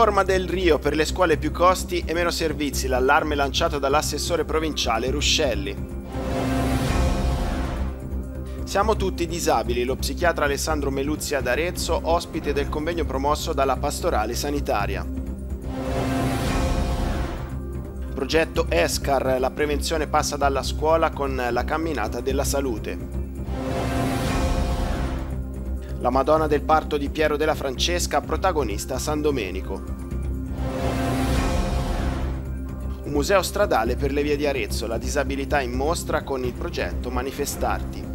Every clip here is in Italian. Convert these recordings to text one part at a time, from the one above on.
Riforma del Rio per le scuole più costi e meno servizi, l'allarme lanciato dall'assessore provinciale Ruscelli. Siamo tutti disabili, lo psichiatra Alessandro Meluzzi ad Arezzo, ospite del convegno promosso dalla pastorale sanitaria. Progetto ESCAR, la prevenzione passa dalla scuola con la camminata della salute la Madonna del parto di Piero della Francesca, protagonista a San Domenico. Un museo stradale per le vie di Arezzo, la disabilità in mostra con il progetto Manifestarti.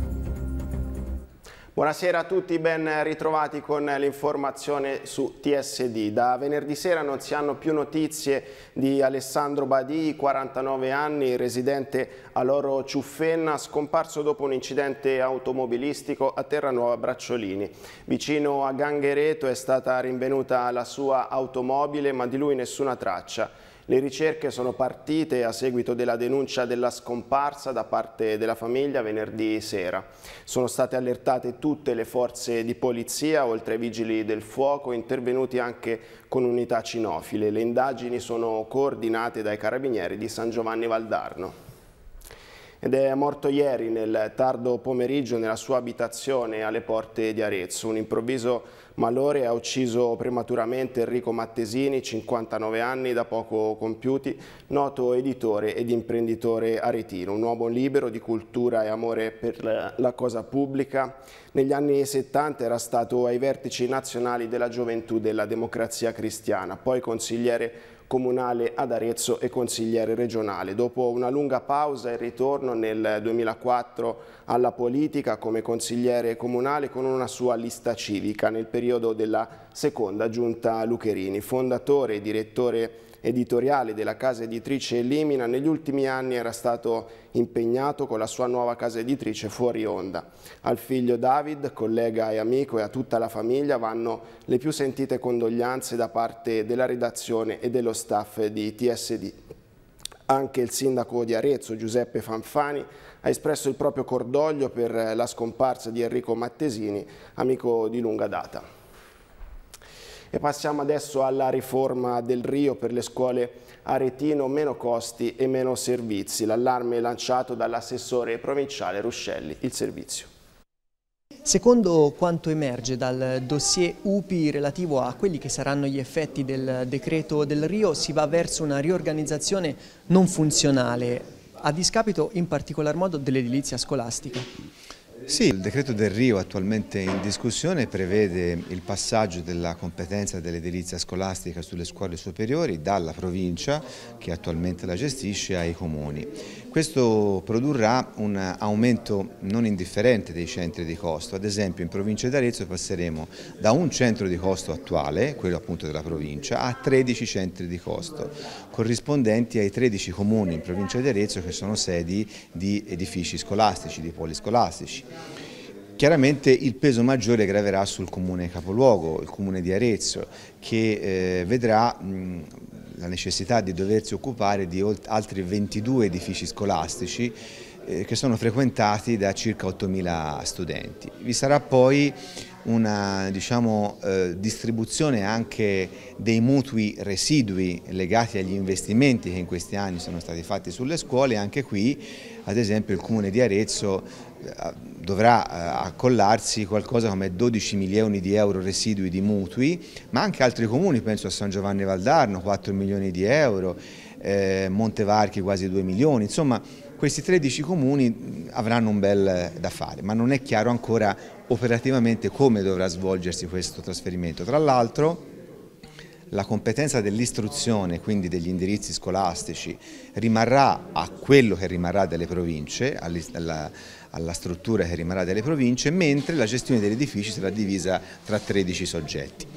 Buonasera a tutti, ben ritrovati con l'informazione su TSD. Da venerdì sera non si hanno più notizie di Alessandro Badì, 49 anni, residente a Loro Ciuffenna, scomparso dopo un incidente automobilistico a Terranuova Bracciolini. Vicino a Ganghereto è stata rinvenuta la sua automobile, ma di lui nessuna traccia. Le ricerche sono partite a seguito della denuncia della scomparsa da parte della famiglia venerdì sera. Sono state allertate tutte le forze di polizia, oltre ai vigili del fuoco, intervenuti anche con unità cinofile. Le indagini sono coordinate dai carabinieri di San Giovanni Valdarno ed è morto ieri nel tardo pomeriggio nella sua abitazione alle porte di Arezzo. Un improvviso Malore ha ucciso prematuramente Enrico Mattesini, 59 anni da poco compiuti, noto editore ed imprenditore aretino, un uomo libero di cultura e amore per la cosa pubblica. Negli anni 70 era stato ai vertici nazionali della gioventù della democrazia cristiana, poi consigliere comunale ad Arezzo e consigliere regionale. Dopo una lunga pausa e ritorno nel 2004 alla politica come consigliere comunale con una sua lista civica nel periodo della seconda giunta Lucherini, fondatore e direttore editoriale della casa editrice Elimina negli ultimi anni era stato impegnato con la sua nuova casa editrice Fuori Onda. Al figlio David, collega e amico e a tutta la famiglia vanno le più sentite condoglianze da parte della redazione e dello staff di TSD. Anche il sindaco di Arezzo, Giuseppe Fanfani, ha espresso il proprio cordoglio per la scomparsa di Enrico Mattesini, amico di lunga data. E passiamo adesso alla riforma del Rio per le scuole aretino, meno costi e meno servizi. L'allarme lanciato dall'assessore provinciale Ruscelli, il servizio. Secondo quanto emerge dal dossier UPI relativo a quelli che saranno gli effetti del decreto del Rio, si va verso una riorganizzazione non funzionale, a discapito in particolar modo dell'edilizia scolastica. Sì, il decreto del Rio attualmente in discussione prevede il passaggio della competenza dell'edilizia scolastica sulle scuole superiori dalla provincia che attualmente la gestisce ai comuni. Questo produrrà un aumento non indifferente dei centri di costo, ad esempio in provincia di Arezzo passeremo da un centro di costo attuale, quello appunto della provincia, a 13 centri di costo corrispondenti ai 13 comuni in provincia di Arezzo che sono sedi di edifici scolastici, di poli scolastici. Chiaramente il peso maggiore graverà sul comune capoluogo, il comune di Arezzo, che eh, vedrà mh, la necessità di doversi occupare di altri 22 edifici scolastici eh, che sono frequentati da circa 8.000 studenti. Vi sarà poi una diciamo, eh, distribuzione anche dei mutui residui legati agli investimenti che in questi anni sono stati fatti sulle scuole, anche qui ad esempio il comune di Arezzo eh, dovrà eh, accollarsi qualcosa come 12 milioni di euro residui di mutui, ma anche altri comuni, penso a San Giovanni Valdarno 4 milioni di euro, eh, Montevarchi quasi 2 milioni, insomma questi 13 comuni mm, avranno un bel eh, da fare, ma non è chiaro ancora operativamente come dovrà svolgersi questo trasferimento. Tra l'altro la competenza dell'istruzione, quindi degli indirizzi scolastici, rimarrà a quello che rimarrà delle province, alla, alla struttura che rimarrà delle province, mentre la gestione degli edifici sarà divisa tra 13 soggetti.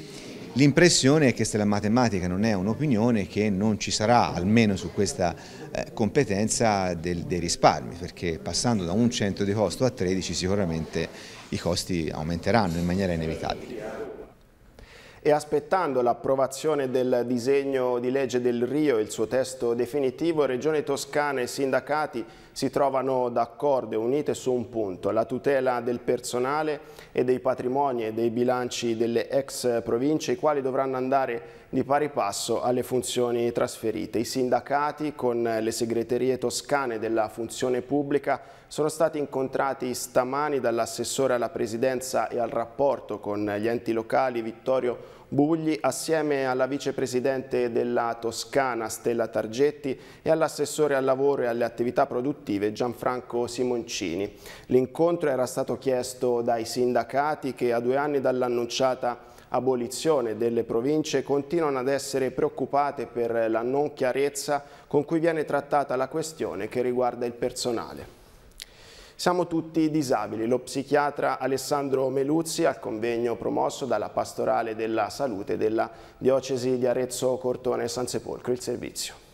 L'impressione è che se la matematica non è un'opinione che non ci sarà, almeno su questa eh, competenza, del, dei risparmi, perché passando da un centro di costo a 13 sicuramente i costi aumenteranno in maniera inevitabile e aspettando l'approvazione del disegno di legge del Rio e il suo testo definitivo, Regione Toscana e sindacati si trovano d'accordo e unite su un punto, la tutela del personale e dei patrimoni e dei bilanci delle ex province, i quali dovranno andare di pari passo alle funzioni trasferite. I sindacati con le segreterie toscane della funzione pubblica sono stati incontrati stamani dall'assessore alla presidenza e al rapporto con gli enti locali Vittorio Bugli assieme alla vicepresidente della Toscana Stella Targetti e all'assessore al lavoro e alle attività produttive Gianfranco Simoncini. L'incontro era stato chiesto dai sindacati che a due anni dall'annunciata abolizione delle province continuano ad essere preoccupate per la non chiarezza con cui viene trattata la questione che riguarda il personale. Siamo tutti disabili. Lo psichiatra Alessandro Meluzzi al convegno promosso dalla Pastorale della Salute della Diocesi di Arezzo Cortone San Sepolcro. Il servizio.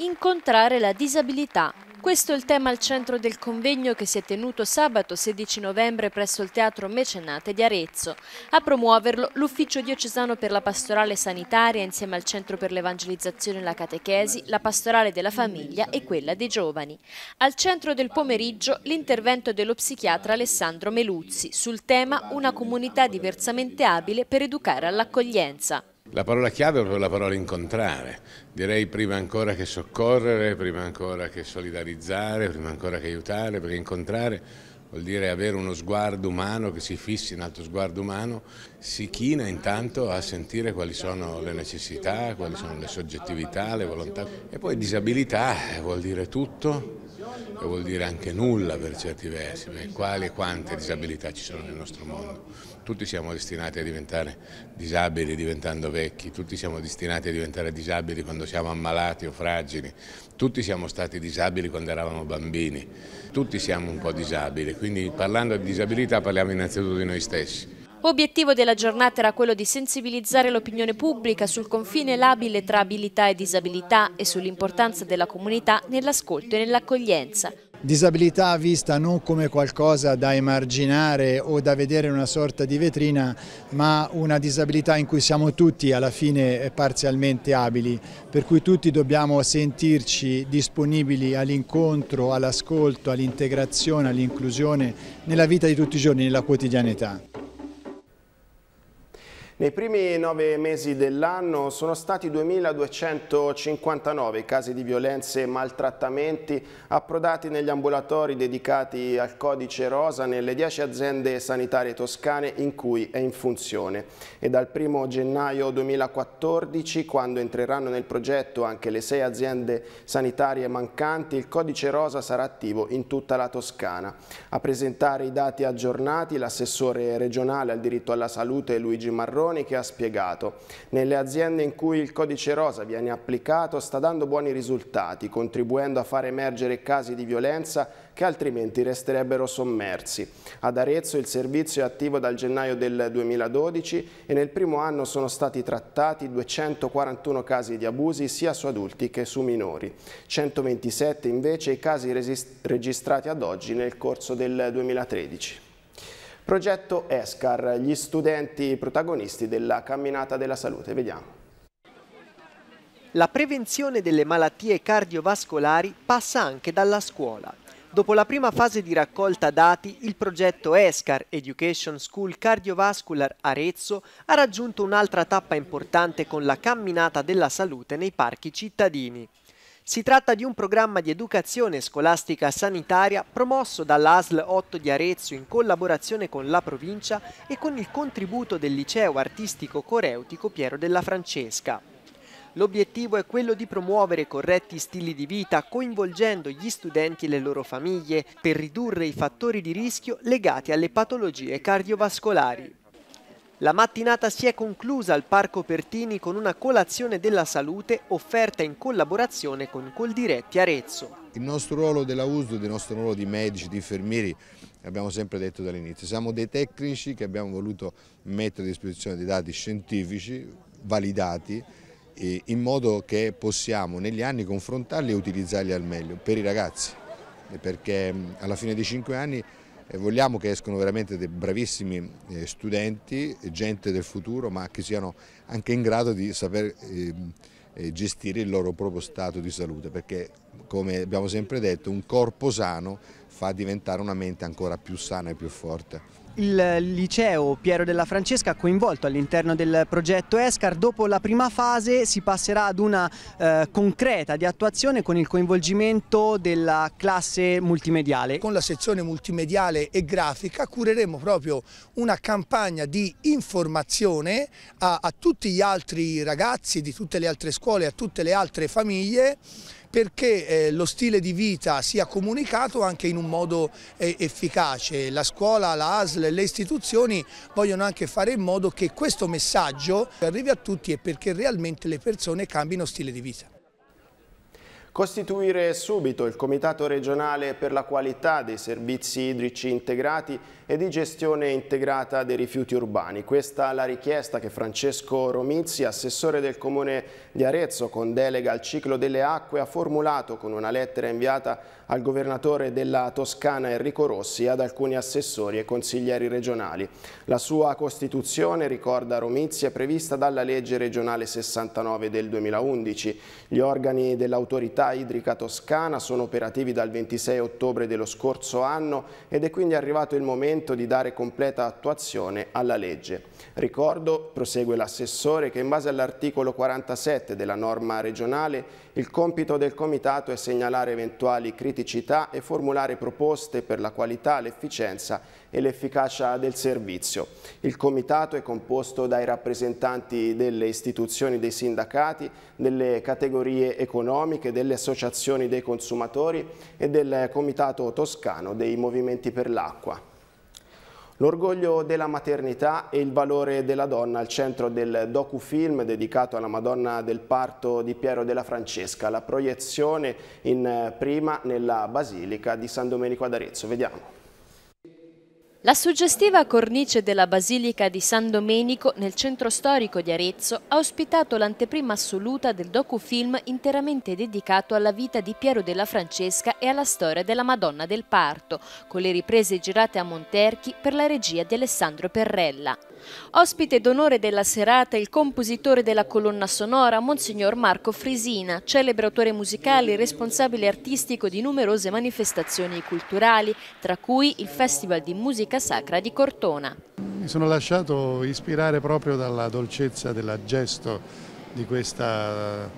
Incontrare la disabilità. Questo è il tema al centro del convegno che si è tenuto sabato 16 novembre presso il Teatro Mecenate di Arezzo. A promuoverlo l'Ufficio Diocesano per la Pastorale Sanitaria insieme al Centro per l'Evangelizzazione e la Catechesi, la Pastorale della Famiglia e quella dei Giovani. Al centro del pomeriggio l'intervento dello psichiatra Alessandro Meluzzi sul tema Una comunità diversamente abile per educare all'accoglienza. La parola chiave è proprio la parola incontrare, direi prima ancora che soccorrere, prima ancora che solidarizzare, prima ancora che aiutare, perché incontrare vuol dire avere uno sguardo umano che si fissi in alto sguardo umano, si china intanto a sentire quali sono le necessità, quali sono le soggettività, le volontà. E poi disabilità eh, vuol dire tutto e vuol dire anche nulla per certi versi, quali e quante disabilità ci sono nel nostro mondo tutti siamo destinati a diventare disabili diventando vecchi, tutti siamo destinati a diventare disabili quando siamo ammalati o fragili, tutti siamo stati disabili quando eravamo bambini, tutti siamo un po' disabili, quindi parlando di disabilità parliamo innanzitutto di noi stessi. Obiettivo della giornata era quello di sensibilizzare l'opinione pubblica sul confine labile tra abilità e disabilità e sull'importanza della comunità nell'ascolto e nell'accoglienza. Disabilità vista non come qualcosa da emarginare o da vedere in una sorta di vetrina, ma una disabilità in cui siamo tutti alla fine parzialmente abili, per cui tutti dobbiamo sentirci disponibili all'incontro, all'ascolto, all'integrazione, all'inclusione nella vita di tutti i giorni, nella quotidianità. Nei primi nove mesi dell'anno sono stati 2.259 casi di violenze e maltrattamenti approdati negli ambulatori dedicati al codice rosa nelle 10 aziende sanitarie toscane in cui è in funzione. E dal 1 gennaio 2014, quando entreranno nel progetto anche le 6 aziende sanitarie mancanti, il codice rosa sarà attivo in tutta la Toscana. A presentare i dati aggiornati l'assessore regionale al diritto alla salute Luigi Marroni Maroni che ha spiegato nelle aziende in cui il codice rosa viene applicato sta dando buoni risultati, contribuendo a far emergere casi di violenza che altrimenti resterebbero sommersi. Ad Arezzo il servizio è attivo dal gennaio del 2012 e nel primo anno sono stati trattati 241 casi di abusi sia su adulti che su minori, 127 invece i casi registrati ad oggi nel corso del 2013. Progetto ESCAR, gli studenti protagonisti della camminata della salute. Vediamo. La prevenzione delle malattie cardiovascolari passa anche dalla scuola. Dopo la prima fase di raccolta dati, il progetto ESCAR Education School Cardiovascular Arezzo ha raggiunto un'altra tappa importante con la camminata della salute nei parchi cittadini. Si tratta di un programma di educazione scolastica sanitaria promosso dall'ASL 8 di Arezzo in collaborazione con la provincia e con il contributo del liceo artistico coreutico Piero della Francesca. L'obiettivo è quello di promuovere corretti stili di vita coinvolgendo gli studenti e le loro famiglie per ridurre i fattori di rischio legati alle patologie cardiovascolari. La mattinata si è conclusa al Parco Pertini con una colazione della salute offerta in collaborazione con Coldiretti Arezzo. Il nostro ruolo della USDO, il nostro ruolo di medici, di infermieri, abbiamo sempre detto dall'inizio, siamo dei tecnici che abbiamo voluto mettere a disposizione dei dati scientifici validati in modo che possiamo negli anni confrontarli e utilizzarli al meglio per i ragazzi, perché alla fine dei cinque anni vogliamo che escono veramente dei bravissimi eh, studenti, gente del futuro, ma che siano anche in grado di saper ehm, eh, gestire il loro proprio stato di salute, perché come abbiamo sempre detto, un corpo sano fa diventare una mente ancora più sana e più forte. Il liceo Piero della Francesca coinvolto all'interno del progetto ESCAR, dopo la prima fase si passerà ad una eh, concreta di attuazione con il coinvolgimento della classe multimediale. Con la sezione multimediale e grafica cureremo proprio una campagna di informazione a, a tutti gli altri ragazzi di tutte le altre scuole, a tutte le altre famiglie perché eh, lo stile di vita sia comunicato anche in un modo eh, efficace. La scuola, la ASL, le istituzioni vogliono anche fare in modo che questo messaggio arrivi a tutti e perché realmente le persone cambino stile di vita costituire subito il Comitato regionale per la qualità dei servizi idrici integrati e di gestione integrata dei rifiuti urbani. Questa è la richiesta che Francesco Romizzi, assessore del Comune di Arezzo con delega al ciclo delle acque, ha formulato con una lettera inviata al governatore della Toscana Enrico Rossi e ad alcuni assessori e consiglieri regionali. La sua costituzione, ricorda Romizia, è prevista dalla legge regionale 69 del 2011. Gli organi dell'autorità idrica toscana sono operativi dal 26 ottobre dello scorso anno ed è quindi arrivato il momento di dare completa attuazione alla legge. Ricordo, prosegue l'assessore, che in base all'articolo 47 della norma regionale il compito del Comitato è segnalare eventuali critiche criticità e formulare proposte per la qualità, l'efficienza e l'efficacia del servizio. Il comitato è composto dai rappresentanti delle istituzioni, dei sindacati, delle categorie economiche, delle associazioni dei consumatori e del comitato toscano dei movimenti per l'acqua. L'orgoglio della maternità e il valore della donna al centro del docufilm dedicato alla Madonna del Parto di Piero della Francesca, la proiezione in eh, prima nella Basilica di San Domenico ad Arezzo. Vediamo. La suggestiva cornice della Basilica di San Domenico nel centro storico di Arezzo ha ospitato l'anteprima assoluta del docufilm interamente dedicato alla vita di Piero della Francesca e alla storia della Madonna del Parto, con le riprese girate a Monterchi per la regia di Alessandro Perrella. Ospite d'onore della serata il compositore della colonna sonora Monsignor Marco Frisina, celebre autore musicale e responsabile artistico di numerose manifestazioni culturali, tra cui il Festival di Musica Sacra di Cortona. Mi sono lasciato ispirare proprio dalla dolcezza del gesto di questa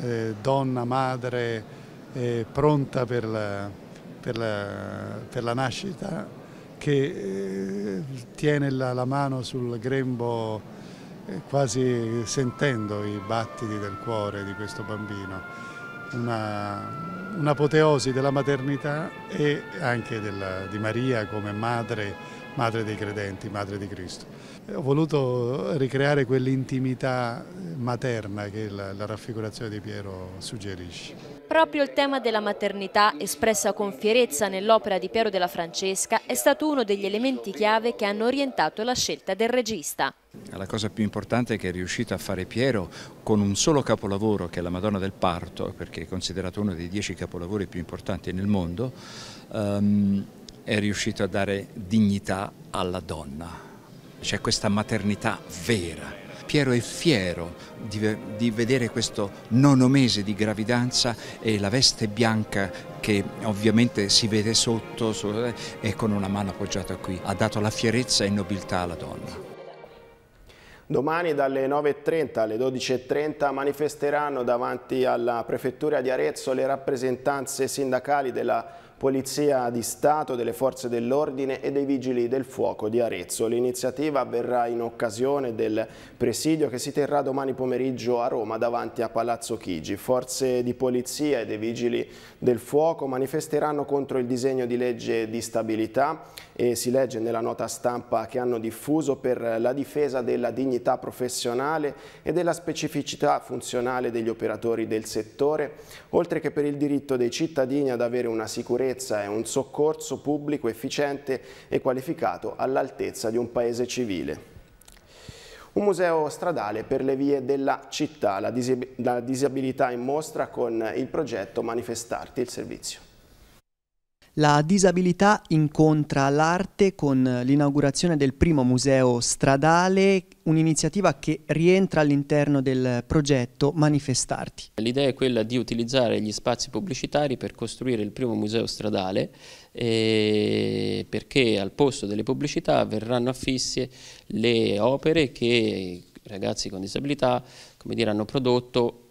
eh, donna madre eh, pronta per la, per la, per la nascita che eh, tiene la, la mano sul grembo eh, quasi sentendo i battiti del cuore di questo bambino. Una, un'apoteosi della maternità e anche della, di Maria come madre, madre dei credenti, madre di Cristo. Ho voluto ricreare quell'intimità eh, materna che la, la raffigurazione di Piero suggerisce. Proprio il tema della maternità, espressa con fierezza nell'opera di Piero della Francesca, è stato uno degli elementi chiave che hanno orientato la scelta del regista. La cosa più importante è che è riuscito a fare Piero con un solo capolavoro che è la Madonna del Parto, perché è considerato uno dei dieci capolavori più importanti nel mondo, um, è riuscito a dare dignità alla donna. C'è questa maternità vera Piero è fiero di, di vedere questo nono mese di gravidanza e la veste bianca che ovviamente si vede sotto eh, e con una mano appoggiata qui. Ha dato la fierezza e nobiltà alla donna. Domani dalle 9.30 alle 12.30 manifesteranno davanti alla Prefettura di Arezzo le rappresentanze sindacali della Polizia di Stato, delle Forze dell'Ordine e dei Vigili del Fuoco di Arezzo. L'iniziativa avverrà in occasione del presidio che si terrà domani pomeriggio a Roma davanti a Palazzo Chigi. Forze di Polizia e dei Vigili del Fuoco manifesteranno contro il disegno di legge di stabilità e si legge nella nota stampa che hanno diffuso per la difesa della dignità professionale e della specificità funzionale degli operatori del settore, oltre che per il diritto dei cittadini ad avere una sicurezza sicurezza e un soccorso pubblico efficiente e qualificato all'altezza di un paese civile. Un museo stradale per le vie della città, la, disabilità in mostra con il progetto Manifestarti, il servizio. La disabilità incontra l'arte con l'inaugurazione del primo museo stradale, un'iniziativa che rientra all'interno del progetto Manifestarti. L'idea è quella di utilizzare gli spazi pubblicitari per costruire il primo museo stradale eh, perché al posto delle pubblicità verranno affisse le opere che i ragazzi con disabilità dire, hanno prodotto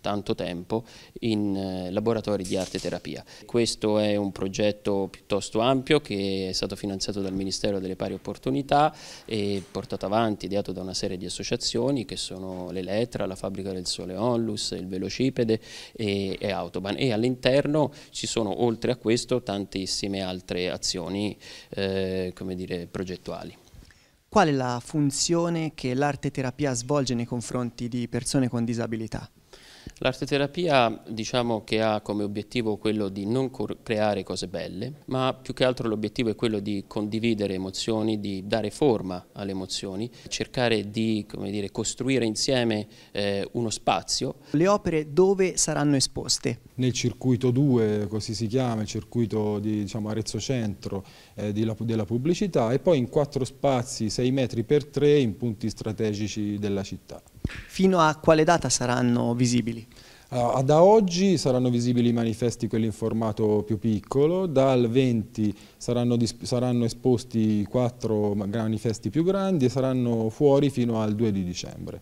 tanto tempo in eh, laboratori di arte terapia. Questo è un progetto piuttosto ampio che è stato finanziato dal Ministero delle Pari Opportunità e portato avanti, ideato da una serie di associazioni che sono l'Eletra, la Fabbrica del Sole Onlus, il Velocipede e, e Autoban e all'interno ci sono oltre a questo tantissime altre azioni eh, come dire, progettuali. Qual è la funzione che l'arte terapia svolge nei confronti di persone con disabilità? L'arteterapia diciamo che ha come obiettivo quello di non creare cose belle, ma più che altro l'obiettivo è quello di condividere emozioni, di dare forma alle emozioni, cercare di dire, costruire insieme eh, uno spazio. Le opere dove saranno esposte? Nel circuito 2, così si chiama, il circuito di diciamo, Arezzo Centro eh, di della pubblicità e poi in quattro spazi 6 metri per 3 in punti strategici della città. Fino a quale data saranno visibili? Allora, da oggi saranno visibili i manifesti, quelli in formato più piccolo, dal 20 saranno, saranno esposti i quattro manifesti più grandi e saranno fuori fino al 2 di dicembre.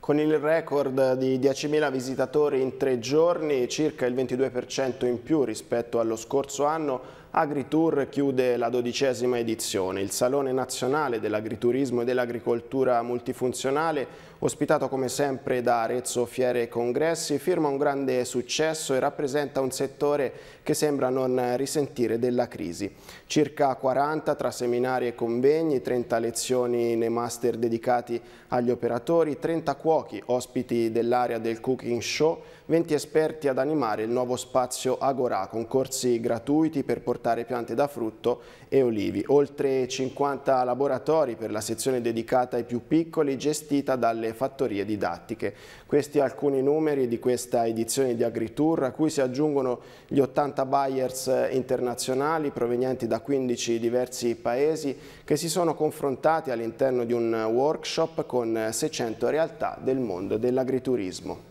Con il record di 10.000 visitatori in tre giorni, circa il 22% in più rispetto allo scorso anno, Agritour chiude la dodicesima edizione. Il Salone Nazionale dell'Agriturismo e dell'Agricoltura Multifunzionale ospitato come sempre da Arezzo Fiere e Congressi, firma un grande successo e rappresenta un settore che sembra non risentire della crisi. Circa 40 tra seminari e convegni, 30 lezioni nei master dedicati agli operatori, 30 cuochi ospiti dell'area del cooking show, 20 esperti ad animare il nuovo spazio Agora con corsi gratuiti per portare piante da frutto e olivi. Oltre 50 laboratori per la sezione dedicata ai più piccoli gestita dalle alle fattorie didattiche. Questi alcuni numeri di questa edizione di AgriTour a cui si aggiungono gli 80 buyers eh, internazionali provenienti da 15 diversi paesi che si sono confrontati all'interno di un eh, workshop con 600 eh, realtà del mondo dell'agriturismo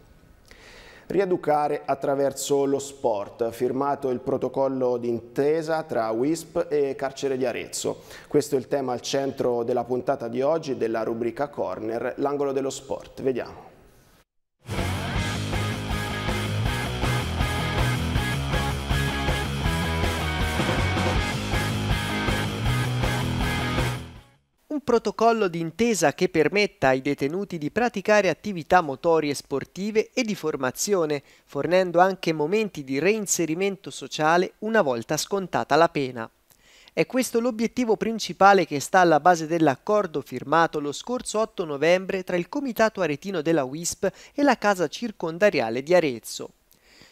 rieducare attraverso lo sport, firmato il protocollo d'intesa tra WISP e Carcere di Arezzo. Questo è il tema al centro della puntata di oggi della rubrica Corner, l'angolo dello sport. Vediamo. protocollo d'intesa che permetta ai detenuti di praticare attività motorie sportive e di formazione, fornendo anche momenti di reinserimento sociale una volta scontata la pena. È questo l'obiettivo principale che sta alla base dell'accordo firmato lo scorso 8 novembre tra il Comitato Aretino della WISP e la Casa Circondariale di Arezzo.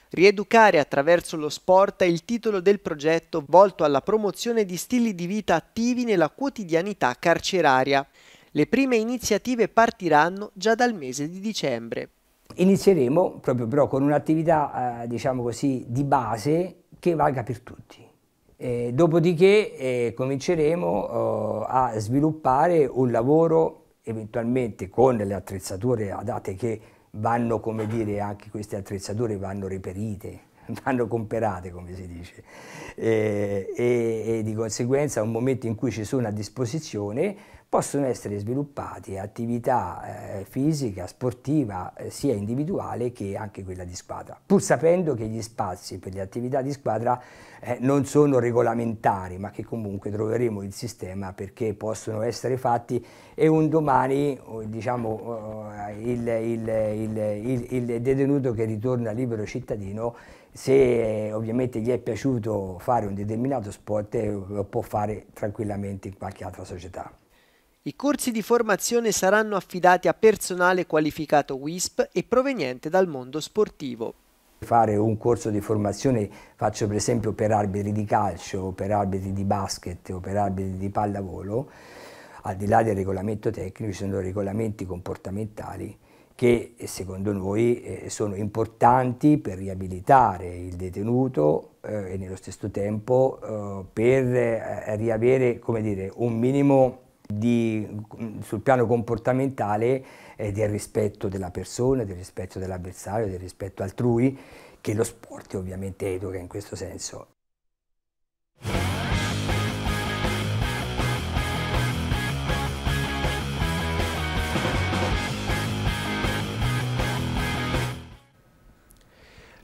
Rieducare attraverso lo sport è il titolo del progetto volto alla promozione di stili di vita attivi nella quotidianità carceraria. Le prime iniziative partiranno già dal mese di dicembre. Inizieremo proprio però con un'attività, eh, diciamo così, di base che valga per tutti. Eh, dopodiché eh, cominceremo eh, a sviluppare un lavoro eventualmente con le attrezzature adatte che vanno, come dire, anche queste attrezzature vanno reperite vanno comperate, come si dice, e, eh, e, e di conseguenza un momento in cui ci sono a disposizione possono essere sviluppate attività eh, fisica, sportiva, eh, sia individuale che anche quella di squadra, pur sapendo che gli spazi per le attività di squadra eh, non sono regolamentari, ma che comunque troveremo il sistema perché possono essere fatti e un domani diciamo, eh, il, il, il, il detenuto che ritorna libero cittadino se eh, ovviamente gli è piaciuto fare un determinato sport eh, lo può fare tranquillamente in qualche altra società. I corsi di formazione saranno affidati a personale qualificato WISP e proveniente dal mondo sportivo. Fare un corso di formazione faccio per esempio per arbitri di calcio, per arbitri di basket o per arbitri di pallavolo, al di là del regolamento tecnico ci sono regolamenti comportamentali che secondo noi eh, sono importanti per riabilitare il detenuto eh, e nello stesso tempo eh, per eh, riavere dire, un minimo di, sul piano comportamentale eh, del rispetto della persona, del rispetto dell'avversario, del rispetto altrui, che lo sport ovviamente educa in questo senso.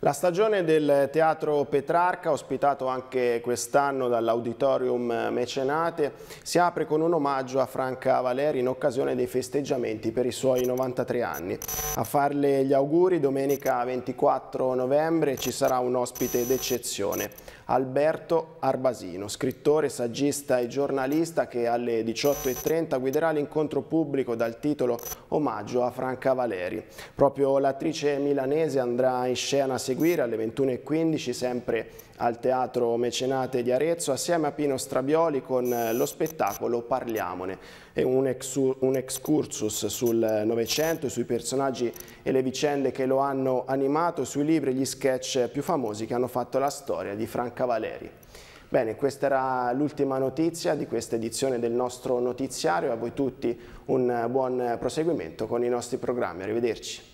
La stagione del Teatro Petrarca, ospitato anche quest'anno dall'Auditorium Mecenate, si apre con un omaggio a Franca Valeri in occasione dei festeggiamenti per i suoi 93 anni. A farle gli auguri domenica 24 novembre ci sarà un ospite d'eccezione. Alberto Arbasino, scrittore, saggista e giornalista che alle 18.30 guiderà l'incontro pubblico dal titolo Omaggio a Franca Valeri. Proprio l'attrice milanese andrà in scena a seguire alle 21.15 sempre al Teatro Mecenate di Arezzo assieme a Pino Strabioli con eh, lo spettacolo Parliamone, un, ex, un excursus sul Novecento, sui personaggi e le vicende che lo hanno animato, sui libri e gli sketch più famosi che hanno fatto la storia di Franca Valeri. Bene, questa era l'ultima notizia di questa edizione del nostro notiziario. A voi tutti un buon proseguimento con i nostri programmi. Arrivederci.